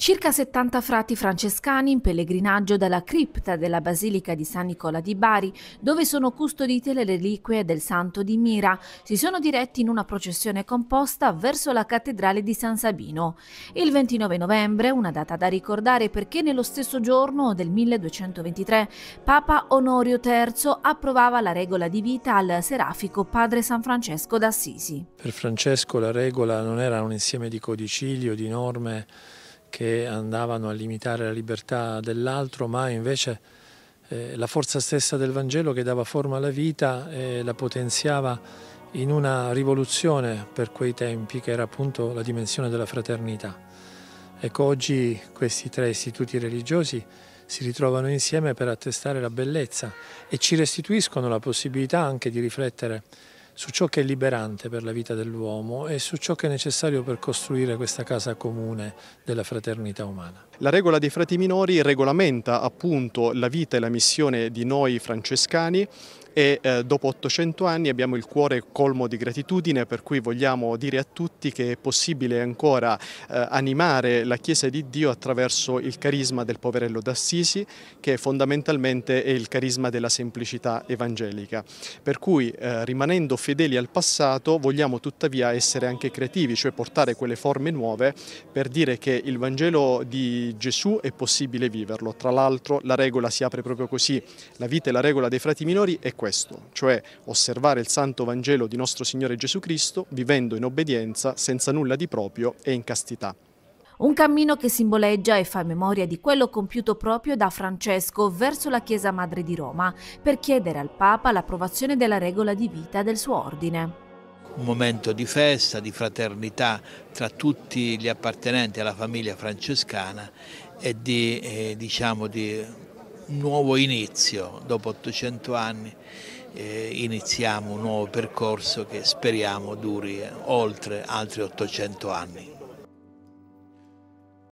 Circa 70 frati francescani in pellegrinaggio dalla cripta della Basilica di San Nicola di Bari, dove sono custodite le reliquie del santo di Mira, si sono diretti in una processione composta verso la cattedrale di San Sabino. Il 29 novembre, una data da ricordare perché nello stesso giorno del 1223 Papa Onorio III approvava la regola di vita al serafico padre San Francesco d'Assisi. Per Francesco la regola non era un insieme di codicilio, di norme, che andavano a limitare la libertà dell'altro, ma invece eh, la forza stessa del Vangelo che dava forma alla vita e eh, la potenziava in una rivoluzione per quei tempi che era appunto la dimensione della fraternità. Ecco, oggi questi tre istituti religiosi si ritrovano insieme per attestare la bellezza e ci restituiscono la possibilità anche di riflettere su ciò che è liberante per la vita dell'uomo e su ciò che è necessario per costruire questa casa comune della fraternità umana. La regola dei frati minori regolamenta appunto la vita e la missione di noi francescani e eh, dopo 800 anni abbiamo il cuore colmo di gratitudine per cui vogliamo dire a tutti che è possibile ancora eh, animare la Chiesa di Dio attraverso il carisma del poverello d'Assisi che fondamentalmente è il carisma della semplicità evangelica. Per cui eh, rimanendo fedeli al passato vogliamo tuttavia essere anche creativi, cioè portare quelle forme nuove per dire che il Vangelo di Gesù è possibile viverlo. Tra l'altro la regola si apre proprio così, la vita e la regola dei frati minori e questo, cioè osservare il Santo Vangelo di nostro Signore Gesù Cristo vivendo in obbedienza senza nulla di proprio e in castità. Un cammino che simboleggia e fa memoria di quello compiuto proprio da Francesco verso la Chiesa Madre di Roma per chiedere al Papa l'approvazione della regola di vita del suo ordine un momento di festa, di fraternità tra tutti gli appartenenti alla famiglia francescana e di, eh, diciamo, di nuovo inizio, dopo 800 anni eh, iniziamo un nuovo percorso che speriamo duri eh, oltre altri 800 anni.